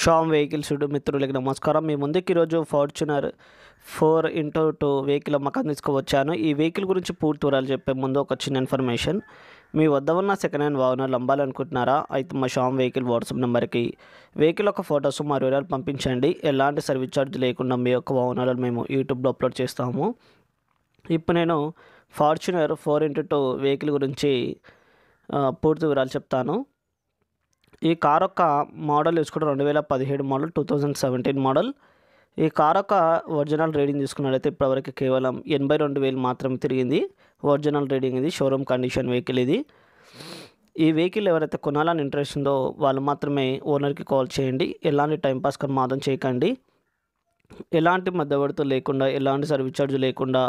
Sam vehicles మిత్రులకి నమస్కారం మీ ముందుకు ఈరోజు Fortuner four into two vehicle అమ్మకం తీసుకువచ్చాను ఈ వెహికల్ గురించి పూర్తి వివరాలు చెప్పే ముందు ఒక చిన్న ఇన్ఫర్మేషన్ మీ వద్ద ఉన్న సెకండ్ హ్యాండ్ వాహనాలు అమ్మాలనుకుంటున్నారా అయితే మా షామ్ వెహికల్ వాట్సాప్ నెంబర్కి వెహికల్ యొక్క ఫొటోస్ మా వివరాలు పంపించండి ఎలాంటి సర్వీస్ ఛార్జ్ లేకుండా మీ యొక్క వాహనాలను మేము యూట్యూబ్లో అప్లోడ్ చేస్తాము ఇప్పుడు నేను Fortuner four into two vehicle గురించి పూర్తి వివరాలు చెప్తాను ఈ కార్ యొక్క మోడల్ చూసుకుంటే రెండు వేల పదిహేడు model two thousand seventeen model ఈ కార్ యొక్క ఒరిజినల్ రేడింగ్ తీసుకున్నట్లయితే ఇప్పటివరకు కేవలం ఎనభై రెండు వేలు మాత్రమే తిరిగింది ఒరిజినల్ రేడింగ్ ఇది షోరూమ్ కండిషన్ వెహికల్ ఇది ఈ వెహికల్ ఎవరైతే కొనాలని ఇంట్రెస్ట్ ఉందో వాళ్ళు మాత్రమే ఓనర్కి కాల్ చేయండి ఎలాంటి టైంపాస్ మాత్రం చేయకండి ఎలాంటి మధ్యవర్తులు లేకుండా ఎలాంటి సర్వీస్ ఛార్జ్ లేకుండా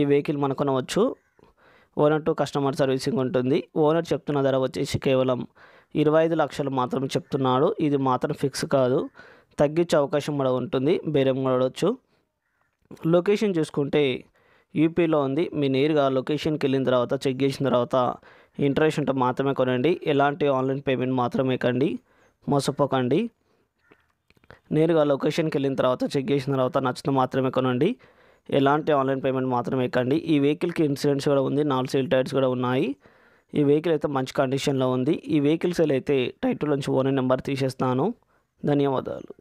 ఈ వెహికల్ మనకు కొనవచ్చు ఓనర్ టు కస్టమర్ సర్వీసింగ్ ఉంటుంది ఓనర్ చెప్తున్న ధర వచ్చేసి కేవలం ఇరవై ఐదు లక్షలు మాత్రం చెప్తున్నాడు ఇది మాత్రం ఫిక్స్ కాదు తగ్గించే అవకాశం కూడా ఉంటుంది బేరం కూడా లొకేషన్ చూసుకుంటే యూపీలో ఉంది మీ నేరుగా లొకేషన్కి వెళ్ళిన తర్వాత చెక్ చేసిన తర్వాత ఇంట్రెస్ట్ ఉంటే మాత్రమే కొనండి ఎలాంటి ఆన్లైన్ పేమెంట్ మాత్రమే కండి మోసపోకండి నేరుగా లొకేషన్కి వెళ్ళిన తర్వాత చెక్ చేసిన తర్వాత నచ్చితే మాత్రమే కొనండి ఎలాంటి ఆన్లైన్ పేమెంట్ మాత్రమే ఎక్కండి ఈ వెహికల్కి ఇన్సూరెన్స్ కూడా ఉంది నాలుగు సీల్ టైర్స్ కూడా ఉన్నాయి ఈ వెహికల్ అయితే మంచి కండిషన్లో ఉంది ఈ వెహికల్ సేల్ అయితే టైటిల్ నుంచి ఓనర్ నెంబర్ తీసేస్తాను ధన్యవాదాలు